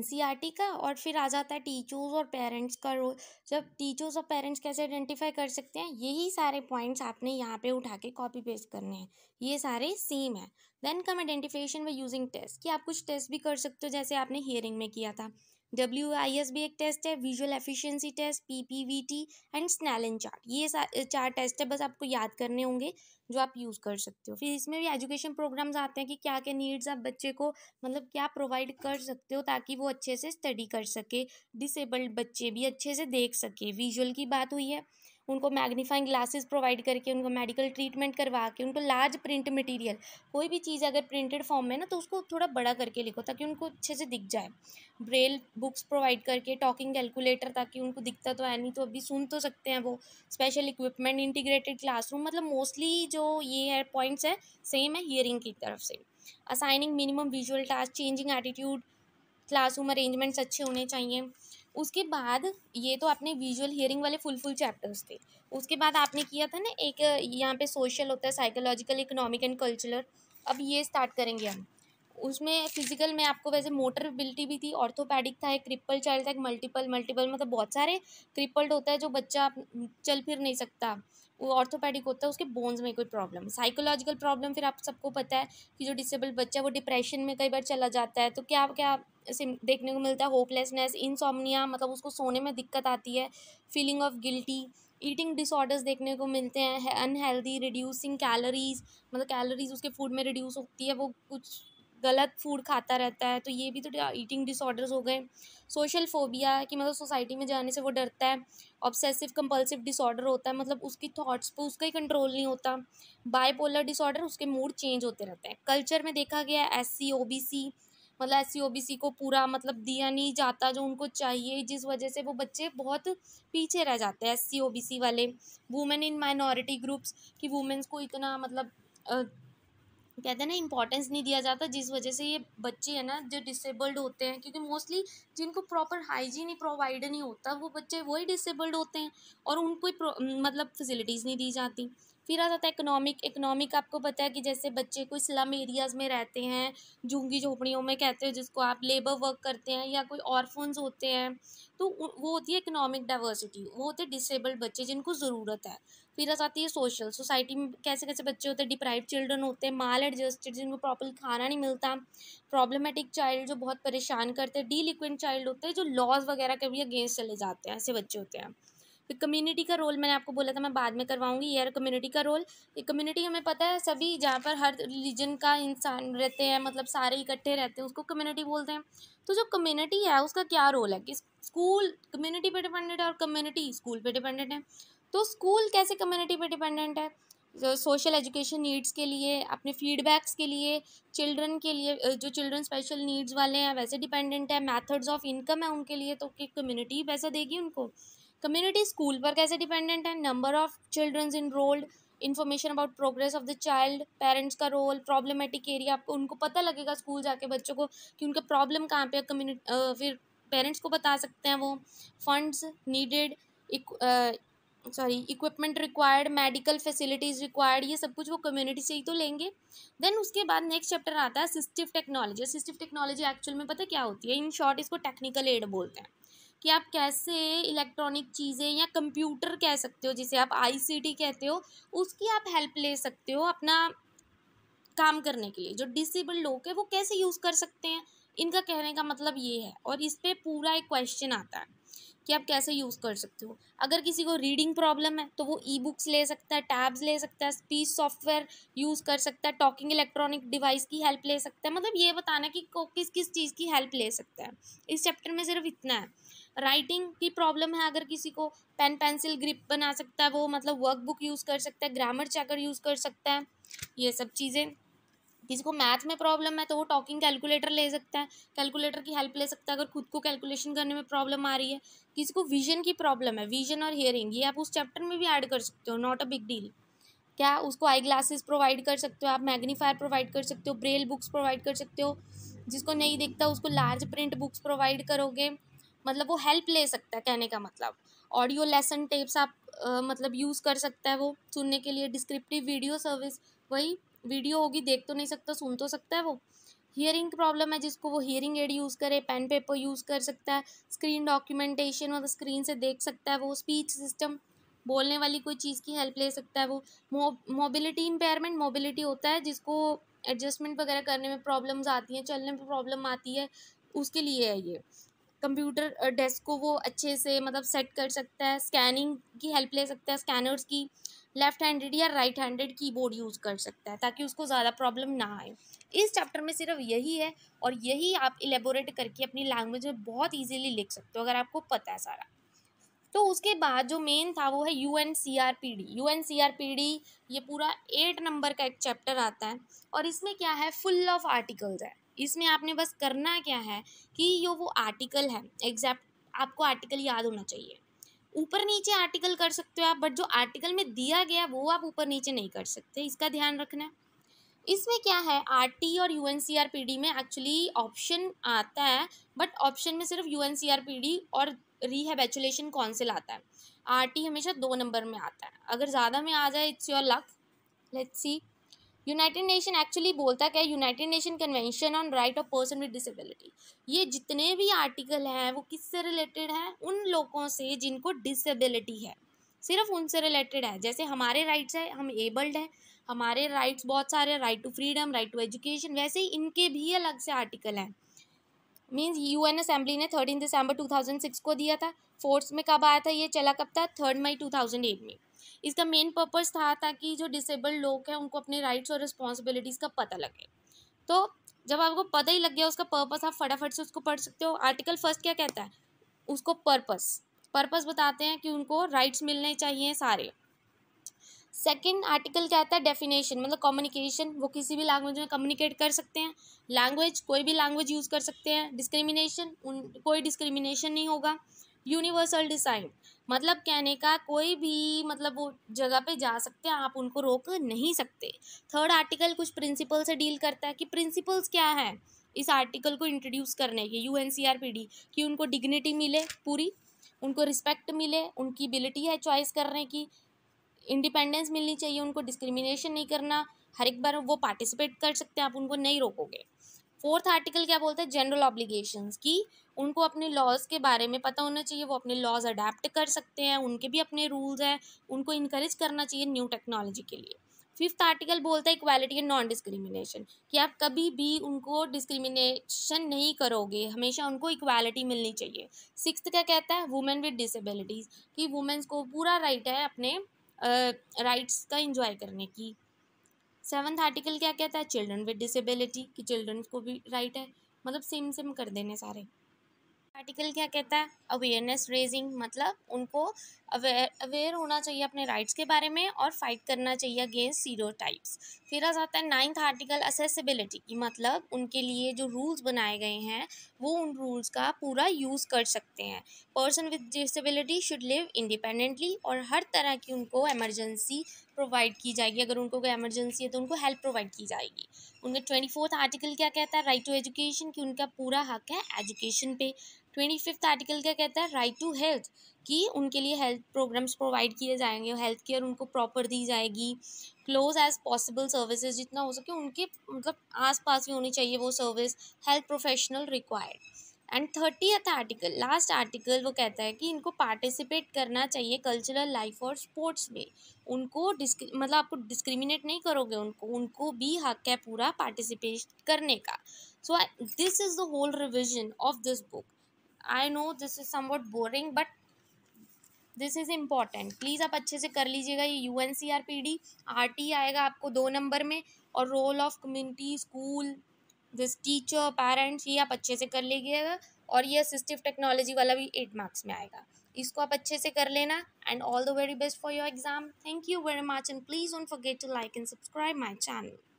T का और फिर आ जाता है टीचर्स और पेरेंट्स का रोल जब टीचर्स और पेरेंट्स कैसे आइडेंटिफाई कर सकते हैं यही सारे पॉइंट्स आपने यहाँ पे उठा के कॉपी पेस्ट करने हैं ये सारे सेम है देन कम आइडेंटिफिकेशन व यूजिंग टेस्ट कि आप कुछ टेस्ट भी कर सकते हो जैसे आपने हियरिंग में किया था डब्ल्यू आई एस भी एक टेस्ट है visual efficiency test P P V T and Snellen chart ये चार टेस्ट है बस आपको याद करने होंगे जो आप यूज़ कर सकते हो फिर इसमें भी एजुकेशन प्रोग्राम्स आते हैं कि क्या क्या नीड्स आप बच्चे को मतलब क्या प्रोवाइड कर सकते हो ताकि वो अच्छे से स्टडी कर सके डिसेबल्ड बच्चे भी अच्छे से देख सके विजुअल की बात हुई है उनको मैग्नीफाइंग ग्लासेस प्रोवाइड करके उनको मेडिकल ट्रीटमेंट करवा के उनको लार्ज प्रिंट मटेरियल कोई भी चीज़ अगर प्रिंटेड फॉर्म में ना तो उसको थोड़ा बड़ा करके लिखो ताकि उनको अच्छे से दिख जाए ब्रेल बुक्स प्रोवाइड करके टॉकिंग कैलकुलेटर ताकि उनको दिखता तो है नहीं तो अभी सुन तो सकते हैं वो स्पेशल इक्विपमेंट इंटीग्रेटेड क्लासरूम मतलब मोस्टली जो ये है पॉइंट्स है सेम है हियरिंग की तरफ से assigning minimum visual task changing attitude classroom arrangements अच्छे होने चाहिए उसके बाद ये तो आपने विजुअल हियरिंग वाले फुल फुल चैप्टर्स थे उसके बाद आपने किया था ना एक यहाँ पे सोशल होता है साइकोलॉजिकल इकोनॉमिक एंड कल्चरल अब ये स्टार्ट करेंगे हम उसमें फिजिकल में आपको वैसे मोटर एबिलिटी भी थी ऑर्थोपैडिक था एक क्रिपल चाइल्ड था एक मल्टीपल मल्टीपल मतलब बहुत सारे क्रिपल्ड होता है जो बच्चा चल फिर नहीं सकता वो ऑर्थोपेडिक होता है उसके बोन्स में कोई प्रॉब्लम साइकोलॉजिकल प्रॉब्लम फिर आप सबको पता है कि जो डिसेबल बच्चा है वो डिप्रेशन में कई बार चला जाता है तो क्या क्या सिम देखने को मिलता है होपलेसनेस इनसोमनिया मतलब उसको सोने में दिक्कत आती है feeling of guilty eating disorders देखने को मिलते हैं अनहेल्दी रिड्यूसिंग कैलोरीज मतलब कैलोरीज उसके फूड में रिड्यूस होती है वो कुछ गलत फूड खाता रहता है तो ये भी तो ईटिंग डिसऑर्डर्स हो गए सोशल फोबिया कि मतलब सोसाइटी में जाने से वो डरता है ऑब्सेसिव कंपल्सिव डिसऑर्डर होता है मतलब उसकी थॉट्स पर उसका ही कंट्रोल नहीं होता बायपोलर डिसऑर्डर उसके मूड चेंज होते रहते हैं कल्चर में देखा गया S C O B C मतलब एस सी को पूरा मतलब दिया नहीं जाता जो उनको चाहिए जिस वजह से वो बच्चे बहुत पीछे रह जाते हैं एस सी वाले वुमेन इन माइनॉरिटी ग्रुप्स कि वुमेंस को इतना मतलब कहते हैं ना इंपॉर्टेंस नहीं दिया जाता जिस वजह से ये बच्चे है ना जो डिसेबल्ड होते हैं क्योंकि मोस्टली जिनको प्रॉपर हाइजीन ही प्रोवाइड नहीं होता वो बच्चे वही डिसेबल्ड होते हैं और उनको मतलब फैसिलिटीज़ नहीं दी जाती फिर आ जाता है इकोनॉमिक इकोनॉमिक आपको पता है कि जैसे बच्चे कोई स्लम एरियाज़ में रहते हैं झुंगी झोपड़ियों में कहते हैं जिसको आप लेबर वर्क करते हैं या कोई ऑर्फन्स होते हैं तो वो होती है इकोनॉमिक डाइवर्सिटी वो होते हैं डिसेबल्ड बच्चे जिनको ज़रूरत है फिर आ जाती है सोशल सोसाइटी में कैसे कैसे बच्चे होते हैं डिप्राइव चिल्ड्रन होते हैं माल एडजस्टेड जिनको प्रॉपर खाना नहीं मिलता प्रॉब्लमेटिक चाइल्ड जो बहुत परेशान करते हैं डी लिक्विड चाइल्ड होते हैं जो लॉज वगैरह के भी अगेंस्ट चले जाते हैं ऐसे बच्चे होते हैं फिर कम्युनिटी का रोल मैंने आपको बोला था मैं बाद में करवाऊंगी यार कम्युनिटी का रोल ये कम्युनिटी हमें पता है सभी जहाँ पर हर रिलीजन का इंसान रहते हैं मतलब सारे इकट्ठे रहते हैं उसको कम्युनिटी बोलते हैं तो जो कम्युनिटी है उसका क्या रोल है कि स्कूल कम्युनिटी पे डिपेंडेंट है और कम्युनिटी स्कूल पे डिपेंडेंट है तो स्कूल कैसे कम्युनिटी पे डिपेंडेंट है सोशल एजुकेशन नीड्स के लिए अपने फीडबैक्स के लिए चिल्ड्रन के लिए जो चिल्ड्रन स्पेशल नीड्स वाले हैं वैसे डिपेंडेंट है मेथड्स ऑफ इनकम है उनके लिए तो कि कम्युनिटी पैसा देगी उनको कम्युनिटी स्कूल पर कैसे डिपेंडेंट है number of childrens enrolled information about progress of the child parents का रोल प्रॉब्लमेटिक एरिया आपको उनको पता लगेगा स्कूल जाके बच्चों को कि उनका प्रॉब्लम कहाँ पे कम्युनिटी फिर पेरेंट्स को बता सकते हैं वो funds needed sorry equipment required medical facilities required ये सब कुछ वो कम्युनिटी से ही तो लेंगे देन उसके बाद नेक्स्ट चैप्टर आता है assistive technology assistive technology actual में पता क्या होती है इन शॉर्ट इसको टेक्निकल एड बोलते हैं कि आप कैसे इलेक्ट्रॉनिक चीज़ें या कंप्यूटर कह सकते हो जिसे आप आईसीटी कहते हो उसकी आप हेल्प ले सकते हो अपना काम करने के लिए जो डिसेबल लोग हैं वो कैसे यूज़ कर सकते हैं इनका कहने का मतलब ये है और इस पर पूरा एक क्वेश्चन आता है कि आप कैसे यूज़ कर सकते हो अगर किसी को रीडिंग प्रॉब्लम है तो वो ई बुक्स ले सकता है टैब्स ले सकता है स्पीच सॉफ्टवेयर यूज़ कर सकता है टॉकिंग इलेक्ट्रॉनिक डिवाइस की हेल्प ले सकता है मतलब ये बताना कि किस किस चीज़ की हेल्प ले सकता है इस चैप्टर में सिर्फ इतना है राइटिंग की प्रॉब्लम है अगर किसी को पेन पेंसिल ग्रिप बना सकता है वो मतलब वर्कबुक यूज़ कर सकता है ग्रामर चेकर यूज़ कर सकता है ये सब चीज़ें किसी को मैथ में प्रॉब्लम है तो वो टॉकिंग कैलकुलेटर ले सकता है कैलकुलेटर की हेल्प ले सकता है अगर खुद को कैलकुलेशन करने में प्रॉब्लम आ रही है किसी को विजन की प्रॉब्लम है विजन और हियरिंग ये आप उस चैप्टर में भी ऐड कर सकते हो नॉट अ बिग डील क्या उसको आई ग्लासेस प्रोवाइड कर सकते हो आप मैग्नीफायर प्रोवाइड कर सकते हो ब्रेल बुक्स प्रोवाइड कर सकते हो जिसको नहीं देखता उसको लार्ज प्रिंट बुक्स प्रोवाइड करोगे मतलब वो हेल्प ले सकता है कहने का मतलब ऑडियो लेसन टेप्स आप आ, मतलब यूज़ कर सकता है वो सुनने के लिए डिस्क्रिप्टिव वीडियो सर्विस वही वीडियो होगी देख तो नहीं सकता सुन तो सकता है वो हियरिंग प्रॉब्लम है जिसको वो हियरिंग एड यूज़ करे पेन पेपर यूज़ कर सकता है स्क्रीन डॉक्यूमेंटेशन मतलब स्क्रीन से देख सकता है वो स्पीच सिस्टम बोलने वाली कोई चीज़ की हेल्प ले सकता है वो मोबिलिटी इम्पेयरमेंट मोबिलिटी होता है जिसको एडजस्टमेंट वगैरह करने में प्रॉब्लम्स आती हैं चलने में प्रॉब्लम आती है उसके लिए है ये कंप्यूटर डेस्क को वो अच्छे से मतलब सेट कर सकता है स्कैनिंग की हेल्प ले सकता है स्कैनर्स की लेफ्ट हैंडेड या राइट हैंडेड कीबोर्ड यूज़ कर सकता है ताकि उसको ज़्यादा प्रॉब्लम ना आए इस चैप्टर में सिर्फ यही है और यही आप इलेबोरेट करके अपनी लैंग्वेज में बहुत ईजिली लिख सकते हो अगर आपको पता है सारा तो उसके बाद जो मेन था वो है U N C R P D U N C R P D ये पूरा एट नंबर का एक चैप्टर आता है और इसमें क्या है फुल ऑफ आर्टिकल्स है इसमें आपने बस करना क्या है कि ये वो आर्टिकल है एग्जैक्ट आपको आर्टिकल याद होना चाहिए ऊपर नीचे आर्टिकल कर सकते हो आप बट जो आर्टिकल में दिया गया वो आप ऊपर नीचे नहीं कर सकते इसका ध्यान रखना है इसमें क्या है आर टी और U N C R P D में एक्चुअली ऑप्शन आता है बट ऑप्शन में सिर्फ U N C R P D और रिहेबेचुलेशन काउंसिल आता है आर टी हमेशा दो नंबर में आता है अगर ज़्यादा में आ जाए it's your luck let's see United Nation actually बोलता क्या है United Nation Convention on right of person with disability ये जितने भी आर्टिकल हैं वो किससे रिलेटेड हैं उन लोगों से जिनको डिसेबिलिटी है सिर्फ उनसे रिलेटेड है जैसे हमारे राइट्स है हम एबल्ड हैं हमारे राइट्स बहुत सारे right to freedom right to education वैसे ही इनके भी अलग से आर्टिकल हैं मीन्स यूएन असेंबली ने थर्टीन दिसंबर 2006 को दिया था फोर्थ में कब आया था ये चला कब था थर्ड मई 2008 में इसका मेन पर्पज़ था ताकि जो डिसेबल्ड लोग हैं उनको अपने राइट्स और रिस्पॉन्सिबिलिटीज़ का पता लगे तो जब आपको पता ही लग गया उसका पर्पस आप फटाफट से उसको पढ़ सकते हो आर्टिकल फर्स्ट क्या कहता है उसको पर्पस पर्पस बताते हैं कि उनको राइट्स मिलने चाहिए सारे सेकेंड आर्टिकल क्या आता है डेफिनेशन मतलब कम्युनिकेशन वो किसी भी लैंग्वेज में कम्युनिकेट कर सकते हैं लैंग्वेज कोई भी लैंग्वेज यूज़ कर सकते हैं डिस्क्रिमिनेशन उन कोई डिस्क्रिमिनेशन नहीं होगा यूनिवर्सल डिसाइन मतलब कहने का कोई भी मतलब वो जगह पे जा सकते हैं आप उनको रोक नहीं सकते थर्ड आर्टिकल कुछ प्रिंसिपल से डील करता है कि प्रिंसिपल्स क्या है इस आर्टिकल को इंट्रोड्यूस करने के U N C R P D कि उनको डिग्निटी मिले पूरी उनको रिस्पेक्ट मिले उनकी एबिलिटी है चॉइस करने की इंडिपेंडेंस मिलनी चाहिए उनको डिस्क्रिमिनेशन नहीं करना हर एक बार वो पार्टिसिपेट कर सकते हैं आप उनको नहीं रोकोगे फोर्थ आर्टिकल क्या बोलता है जनरल ऑब्लिगेशंस की उनको अपने लॉज के बारे में पता होना चाहिए वो अपने लॉज अडेप्ट कर सकते हैं उनके भी अपने रूल्स हैं उनको इनक्रेज करना चाहिए न्यू टेक्नोलॉजी के लिए फिफ्थ आर्टिकल बोलता है इक्वालिटी एंड नॉन डिस्क्रिमिनेशन कि आप कभी भी उनको डिस्क्रिमिनेशन नहीं करोगे हमेशा उनको इक्वालिटी मिलनी चाहिए सिक्स्थ क्या कहता है वुमेन विद डिसेबिलिटीज़ कि वुमेन्स को पूरा राइट है अपने राइट्स का इंजॉय करने की सेवन्थ आर्टिकल क्या कहता है चिल्ड्रन विद डिसेबिलिटी कि चिल्ड्रन को भी राइट है मतलब सेम सेम कर देने सारे आर्टिकल क्या कहता है अवेयरनेस रेजिंग मतलब उनको अवेयर अवेयर होना चाहिए अपने राइट्स के बारे में और फाइट करना चाहिए अगेंस्ट सीरो टाइप्स फिर आ जाता है नाइन्थ आर्टिकल असेसिबिलिटी की मतलब उनके लिए जो रूल्स बनाए गए हैं वो उन रूल्स का पूरा यूज़ कर सकते हैं person with disability should live independently और हर तरह की उनको एमरजेंसी प्रोवाइड की जाएगी अगर उनको कोई एमरजेंसी है तो उनको हेल्प प्रोवाइड की जाएगी उनका ट्वेंटी फोर्थ आर्टिकल क्या कहता है राइट टू एजुकेशन कि उनका पूरा हक है एजुकेशन पे ट्वेंटी फिफ्थ आर्टिकल क्या कहता है राइट टू हेल्थ कि उनके लिए हेल्थ प्रोग्राम्स प्रोवाइड किए जाएंगे हेल्थ केयर उनको प्रॉपर दी जाएगी क्लोज एज पॉसिबल सर्विसेज जितना हो सके उनके मतलब आस पास भी होनी चाहिए वो service health professional required and thirtieth article last article वो कहता है कि इनको पार्टिसिपेट करना चाहिए कल्चरल लाइफ और स्पोर्ट्स में उनको मतलब आपको डिस्क्रिमिनेट नहीं करोगे उनको उनको भी हक है पूरा पार्टिसिपेट करने का so this is the whole revision of this book I know this is somewhat boring but this is important please आप अच्छे से कर लीजिएगा ये U N C R P D R T आएगा आपको दो नंबर में और role of community school this teacher parents ये आप अच्छे से कर लीजिएगा और ये असिस्टिव टेक्नोलॉजी वाला भी एट मार्क्स में आएगा इसको आप अच्छे से कर लेना and all the very best for your exam thank you very much and please don't forget to like and subscribe my channel